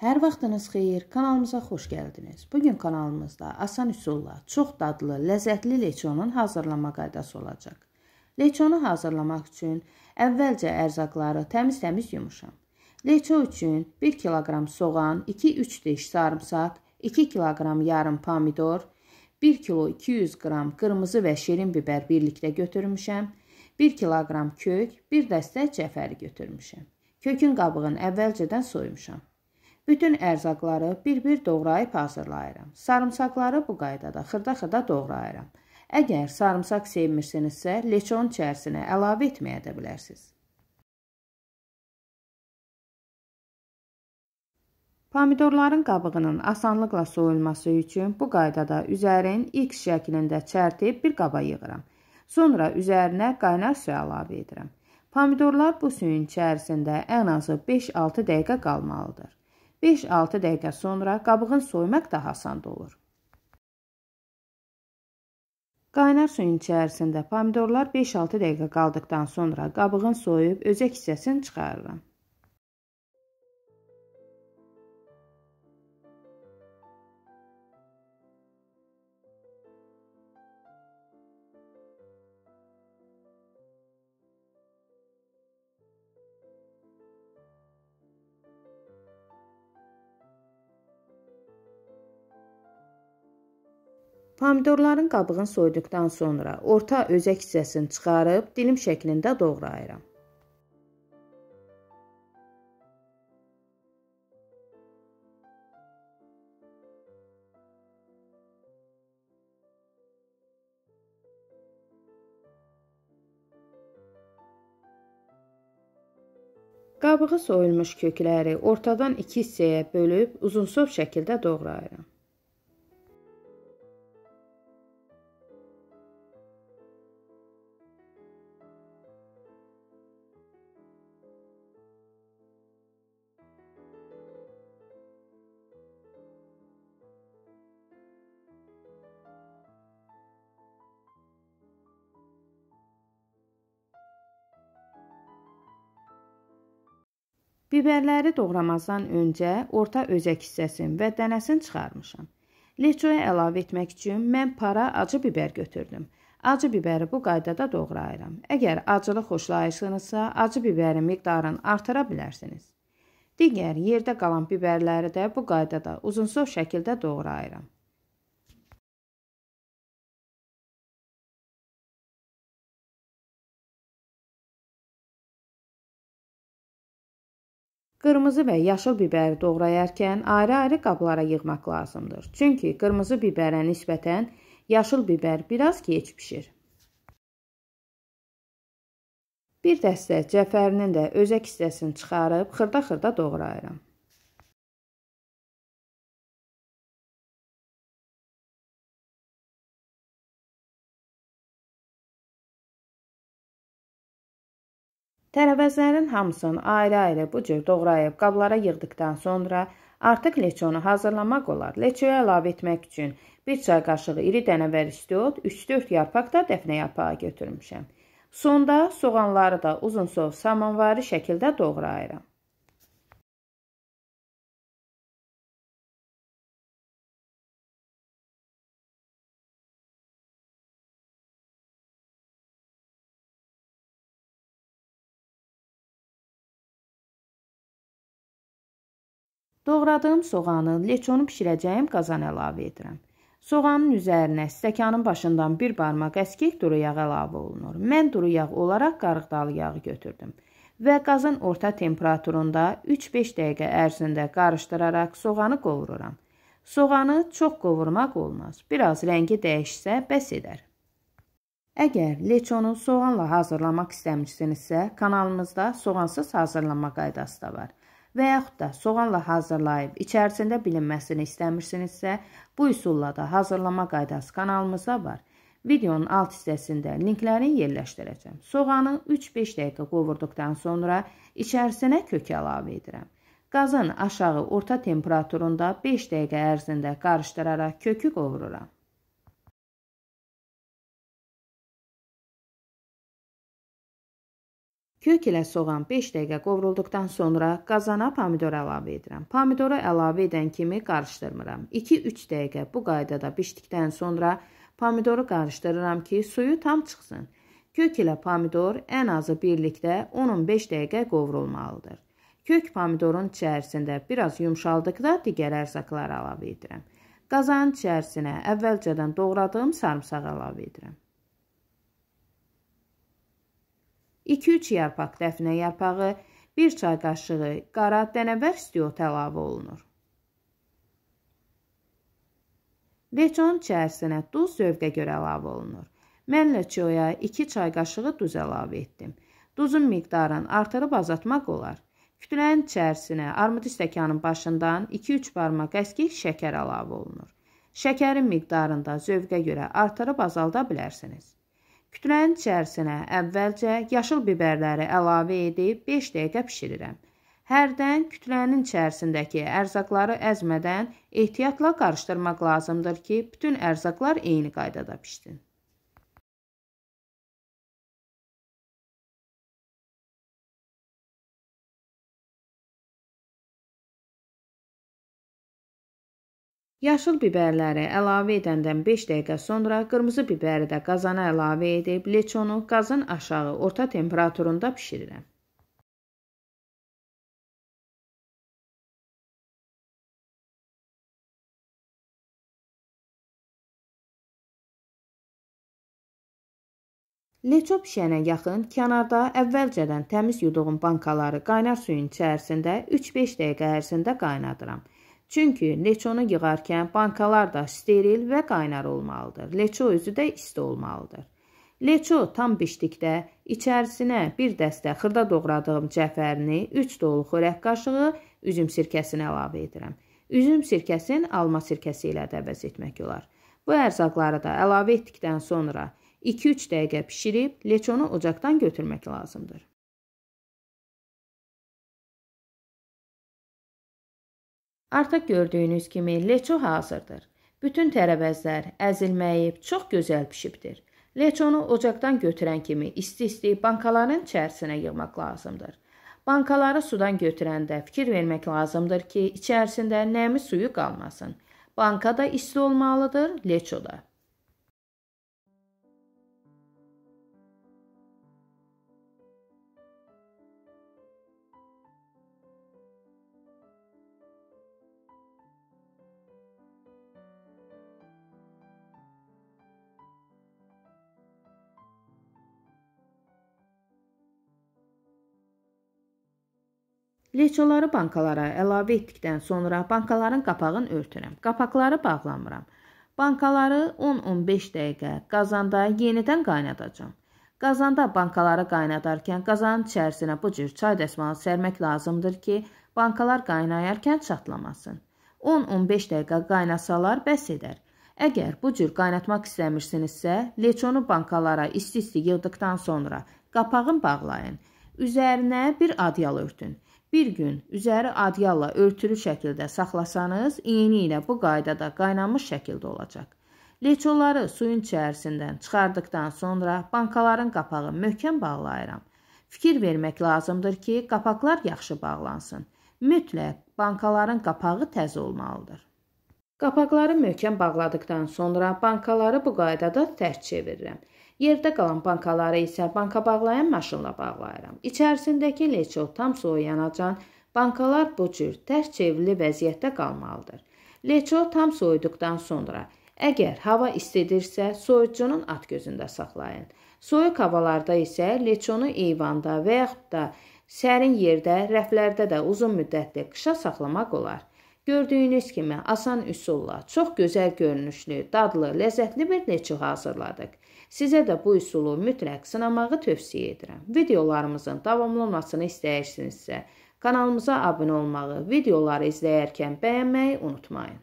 Hər vaxtınız xeyir. Kanalımıza xoş gəldiniz. Bu gün kanalımızda asan üsulla çox dadlı, ləzzətli leçonun hazırlanma qaydası olacaq. Leçonu hazırlamaq üçün əvvəlcə ərzaqları təmiz-təmiz yumuşam. Leço üçün 1 kiloqram soğan, 2-3 diş sarımsaq, 2 kiloqram yarım pomidor, 1 kilo 200 qram qırmızı və şirin biber birlikdə götürmüşəm. 1 kiloqram kök, 1 dəstə cəfəri götürmüşəm. Kökün qabığını əvvəlcədən soymuşam. Bütün ərzaqları bir-bir doğrayıb hazırlayıram. Sarımsaqları bu qaydada xırda-xırda doğrayıram. Əgər sarımsaq sevmirsinizsə, leçon içərisinə əlavə etməyə də bilərsiniz. Pomidorların qabığının asanlıqla soyulması üçün bu qaydada üzərin X şəklində çərtib bir qaba yığıram. Sonra üzərinə qaynar su əlavə edirəm. Pomidorlar bu suyun içərisində ən azı 5-6 dəqiqə qalmalıdır. 5-6 dəqiqə sonra qabığın soymaq daha asan olur. Qaynar suyun içərisində pomidorlar 5-6 dəqiqə qaldıqdan sonra qabığın soyub özək hissəsini çıxarıram. Pomidorların qabığını soyduqdan sonra orta özək hissəsini çıxarıb dilim şəklində doğrayıram. Qabığı soyulmuş kökləri ortadan 2 hissəyə bölüb uzunsov şəkildə doğrayıram. Biberləri doğramazdan öncə orta özək hissəsini və dənəsini çıxarmışam. Leçoya əlavə etmək üçün mən para acı biber götürdüm. Acı biberi bu qaydada doğrayıram. Əgər acılı xoşlayışınızsa, acı biberin miqdarını artıra bilərsiniz. Digər yerdə qalan biberləri də bu qaydada uzunsov şəkildə doğrayıram. Qırmızı və yaşıl bibər doğrayarkən ayrı-ayrı qablara yığmaq lazımdır. Çünki qırmızı bibərə nisbətən yaşıl bibər biraz keç bişir. Bir dəstə cəfərinin də özək hissəsini çıxarıb xırda-xırda doğrayıram. Tərəvəzlərin hamısını ayrı-ayrı bu cür doğrayıb qablara yığdıqdan sonra artıq leçonu hazırlamaq olar. Leçoya əlavə etmək üçün 1 çay qaşığı iri dənəvər istiot, 3-4 yarpaq da dəfnə yarpağı götürmüşəm. Sonda soğanları da uzun sov samanvari şəkildə doğrayıram. Doğradığım soğanı, leçonu bişirəcəyim qazan əlavə edirəm. Soğanın üzərinə stəkanın başından bir barmaq əskik duru yağ əlavə olunur. Mən duru yağ olaraq qarıqdalı yağı götürdüm və qazın orta temperaturunda 3-5 dəqiqə ərzində qarışdıraraq soğanı qovururam. Soğanı çox qovurmaq olmaz. Biraz rəngi dəyişsə bəs edər. Əgər leçonu soğanla hazırlamaq istəmirsinizsə, kanalımızda soğansız hazırlanma qaydası da var və yaxud da soğanla hazırlayıb içərisində bilinməsini istəmirsinizsə, bu üsulla da hazırlama qaydası kanalımıza var. Videonun alt hissəsində linklərini yerləşdirəcəm. Soğanı 3-5 dəqiqə qovurduqdan sonra içərisinə kök əlavə edirəm. Qazın aşağı orta temperaturunda 5 dəqiqə ərzində qarışdıraraq kökü qovururam. Kök ilə soğan 5 dəqiqə qovrulduqdan sonra qazana pomidor əlavə edirəm. Pomidoru əlavə edən kimi qarışdırmıram. 2-3 dəqiqə bu qaydada bişdikdən sonra pomidoru qarışdırıram ki, suyu tam çıxsın. Kök ilə pomidor ən azı birlikdə 10-15 dəqiqə qovrulmalıdır. Kök pomidorun içərisində biraz yumşaldıqda digər ərzaqlar əlavə edirəm. Qazanın içərisinə əvvəlcədən doğradığım sarımsağı əlavə edirəm. 2-3 yarpaq dəfnə yarpağı, 1 çay qaşığı qara dənəbər istiot əlavə olunur. Reçonun içərisinə duz zövqə görə əlavə olunur. Mən leçoya 2 çay qaşığı duz əlavə etdim. Duzun miqdarını artırıb azaltmaq olar. Kütlənin içərisinə armud stəkanın başından 2-3 barmaq əskik şəkər əlavə olunur. Şəkərin miqdarında zövqə görə artırıb azalda bilərsiniz. Kütlənin içərisinə əvvəlcə yaşıl bibərləri əlavə edib 5 dəqiqə bişirirəm. Hərdən kütlənin içərisindəki ərzaqları əzmədən ehtiyatla qarışdırmaq lazımdır ki, bütün ərzaqlar eyni qaydada pişsin. Yaşıl bibərləri əlavə edəndən 5 dəqiqə sonra qırmızı bibəri də qazana əlavə edib leçonu qazın aşağı orta temperaturunda bişirirəm. Leço pişənə yaxın kənarda əvvəlcədən təmiz yuduğum bankaları qaynar suyun içərisində 3-5 dəqiqə ərzində qaynadıram. Çünki leçonu yığarkən bankalar da steril və qaynar olmalıdır. Leço özü də isti olmalıdır. Leço tam bişdikdə içərisinə bir dəstə xırda doğradığım cəfərini 3 dolu xörək qaşığı üzüm sirkəsini əlavə edirəm. Üzüm sirkəsin alma sirkəsi ilə də əvəz etmək olar. Bu ərzaqları da əlavə etdikdən sonra 2-3 dəqiqə bişirib leçonu ocaqdan götürmək lazımdır. Artıq gördüyünüz kimi leço hazırdır. Bütün tərəvəzlər əzilməyib, çox gözəl pişibdir. Leçonu ocaqdan götürən kimi isti-isti bankaların içərisinə yığmaq lazımdır. Bankaları sudan götürəndə fikir vermək lazımdır ki, içərisində nəmi suyu qalmasın. Banka da isti olmalıdır, leço da. Leçoları bankalara əlavə etdikdən sonra bankaların qapağını örtürəm. Qapaqları bağlamıram. Bankaları 10-15 dəqiqə qazanda yenidən qaynadacam. Qazanda bankaları qaynadarkən qazanın içərisinə bu cür çay dəsmalı sərmək lazımdır ki, bankalar qaynayarkən çatlamasın. 10-15 dəqiqə qaynasalar bəs edər. Əgər bu cür qaynatmaq istəmirsinizsə, leçonu bankalara isti-isti yığdıqdan sonra qapağın bağlayın. Üzərinə bir adyal örtün. Bir gün üzəri adyalla örtülü şəkildə saxlasanız, iynə ilə bu qaydada qaynamış şəkildə olacaq. Leçoları suyun içərisindən çıxardıqdan sonra bankaların qapağı möhkəm bağlayıram. Fikir vermək lazımdır ki, qapaqlar yaxşı bağlansın. Mütləq bankaların qapağı təz olmalıdır. Qapaqları möhkəm bağladıqdan sonra bankaları bu qaydada tərs çevirirəm. Yerdə qalan bankaları isə banka bağlayan maşınla bağlayıram. İçərisindəki leço tam soyuyancan bankalar bu cür tərs çevrili vəziyyətdə qalmalıdır. Leço tam soyuduqdan sonra əgər hava istidirsə, soyucunun at gözündə saxlayın. Soyuq havalarda isə leçonu eyvanda və yaxud da sərin yerdə, rəflərdə də uzun müddətli qışa saxlamaq olar. Gördüyünüz kimi asan üsulla çox gözəl görünüşlü, dadlı, ləzzətli bir leço hazırladıq. Sizə də bu üsulu mütləq sınamağı tövsiyə edirəm. Videolarımızın davamlanmasını istəyirsinizsə, kanalımıza abunə olmağı, videoları izləyərkən bəyənməyi unutmayın.